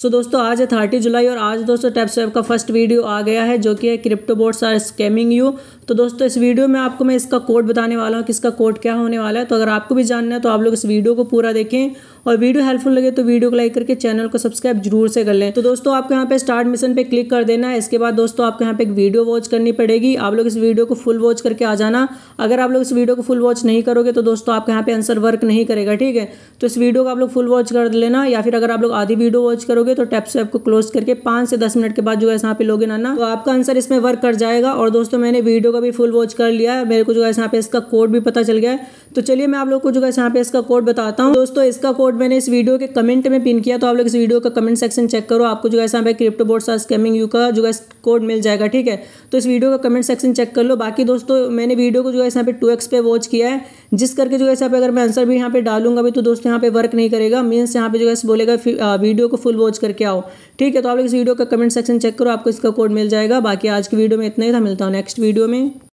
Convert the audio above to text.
सो so, दोस्तों आज है थर्टी जुलाई और आज दोस्तों टैप स्वैप का फर्स्ट वीडियो आ गया है जो कि है crypto boards are scamming you तो दोस्तों इस वीडियो में आपको मैं इसका कोड बताने वाला हूँ कि इसका कोड क्या होने वाला है तो अगर आपको भी जानना है तो आप लोग इस वीडियो को पूरा देखें और वीडियो हेल्पफुल लगे तो वीडियो को लाइक करके चैनल को सब्सक्राइब जरूर से कर लें तो दोस्तों आपको यहाँ पे स्टार्ट मिशन पे क्लिक कर देना है इसके बाद दोस्तों आपको यहाँ पे एक वीडियो वॉच करनी पड़ेगी आप लोग इस वीडियो को फुल वॉच करके आ जाना अगर आप लोग इस वीडियो को फुल वॉच नहीं करोगे तो दोस्तों आपके यहाँ पे आंसर वर्क नहीं करेगा ठीक है तो इस वीडियो को आप लोग फुल वॉच कर लेना या फिर अगर आप लोग आधी वीडियो वॉच करोगे करोगे तो टैप से आपको क्लोज करके पांच से दस मिनट के बाद जो है यहाँ पे लोगे आना तो आपका आंसर इसमें वर्क कर जाएगा और दोस्तों मैंने वीडियो का भी फुल वॉच कर लिया मेरे को जो है यहाँ पे इसका कोड भी पता चल गया है तो चलिए मैं आप लोग को जो है यहाँ पे इसका कोड बताता हूँ दोस्तों इसका कोड मैंने इस वीडियो के कमेंट में पिन किया तो आप लोग इस वीडियो का कमेंट सेक्शन चेक करो आपको जो है यहाँ पे क्रिप्टो बोर्ड स्कैमिंग यू का जो है कोड मिल जाएगा ठीक है तो इस वीडियो का कमेंट सेक्शन चेक कर लो बाकी दोस्तों मैंने वीडियो को जो है यहाँ पे टू पे वॉच किया है जिस करके जो है यहाँ पे अगर मैं आंसर भी यहाँ पे डालूंगा भी तो दोस्तों यहाँ पे वर्क नहीं करेगा मीन्स यहाँ पे जो है बोलेगा वीडियो को फुल वॉच करके आओ ठीक है तो आप लोग इस वीडियो का कमेंट सेक्शन चेक करो आपको इसका कोड मिल जाएगा बाकी आज की वीडियो में इतना ही था मिलता हूँ नेक्स्ट वीडियो में